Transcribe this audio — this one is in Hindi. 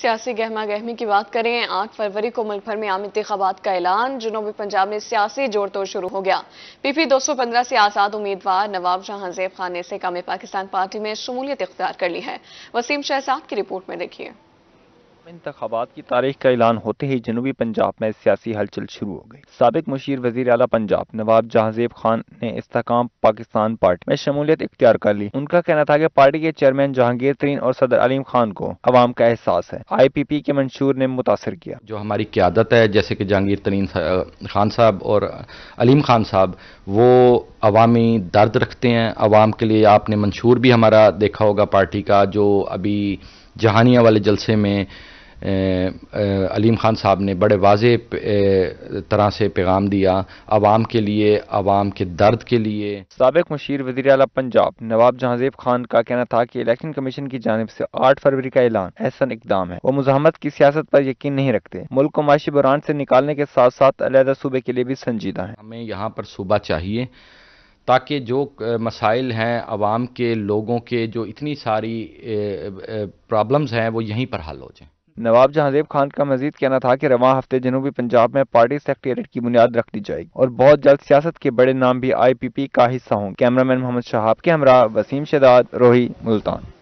सियासी गहमा गहमी की बात करें आठ फरवरी को मुल्क भर में आम इंतबात का ऐलान जुनूबी पंजाब में सियासी जोड़ तोड़ शुरू हो गया पीपी दो सौ पंद्रह से आजाद उम्मीदवार नवाब जैब खान ने से कामे पाकिस्तान पार्टी में शमूलियत इख्तियार कर ली है वसीम शहजाद की रिपोर्ट में देखिए इंतबात की तारीख का ऐलान होते ही जनूबी पंजाब में सियासी हलचल शुरू हो गई सबक मुशीर वजी अला पंजाब नवाब जहाजेब खान ने इसकाम पाकिस्तान पार्टी में शमूलियत इख्तियार कर ली उनका कहना था कि पार्टी के चेयरमैन जहांगीर तरीन और सदर अलीम खान को आवाम का एहसास है आई पी पी के मंशूर ने मुतासर किया जो हमारी क्यादत है जैसे कि जहांगीर तरीन खान साहब और अलीम खान साहब वो अवामी दर्द रखते हैं अवाम के लिए आपने मंशूर भी हमारा देखा होगा पार्टी का जो अभी जहानिया वाले जलसे में अलीम ख़ान साहब ने बड़े वाज तरह से पैगाम दिया आवाम के लिए आवाम के दर्द के लिए सबक मशीर वजी अला पंजाब नवाब जहाजेब खान का कहना था कि इलेक्शन कमीशन की जानब से आठ फरवरी का ऐलान ऐसा इकदाम है वो मुजामत की सियासत पर यकीन नहीं रखते मुल्क को माशी बुरान से निकालने के साथ साथ अलहदा सूबे के लिए भी संजीदा है हमें यहाँ पर सूबा चाहिए ताकि जो मसाइल हैं आवाम के लोगों के जो इतनी सारी प्रॉब्लम्स हैं वो यहीं पर हल हो जाए नवाब जहाजेब खान का मजीद कहना था कि रवा हफ्ते जनूबी पंजाब में पार्टी सेक्रेटेरिएट की बुनियाद रख दी जाएगी और बहुत जल्द सियासत के बड़े नाम भी आई पी पी का हिस्सा होंगे कैमरामैन मोहम्मद शहाब के हमरा वसीम शदाद रोही मुल्तान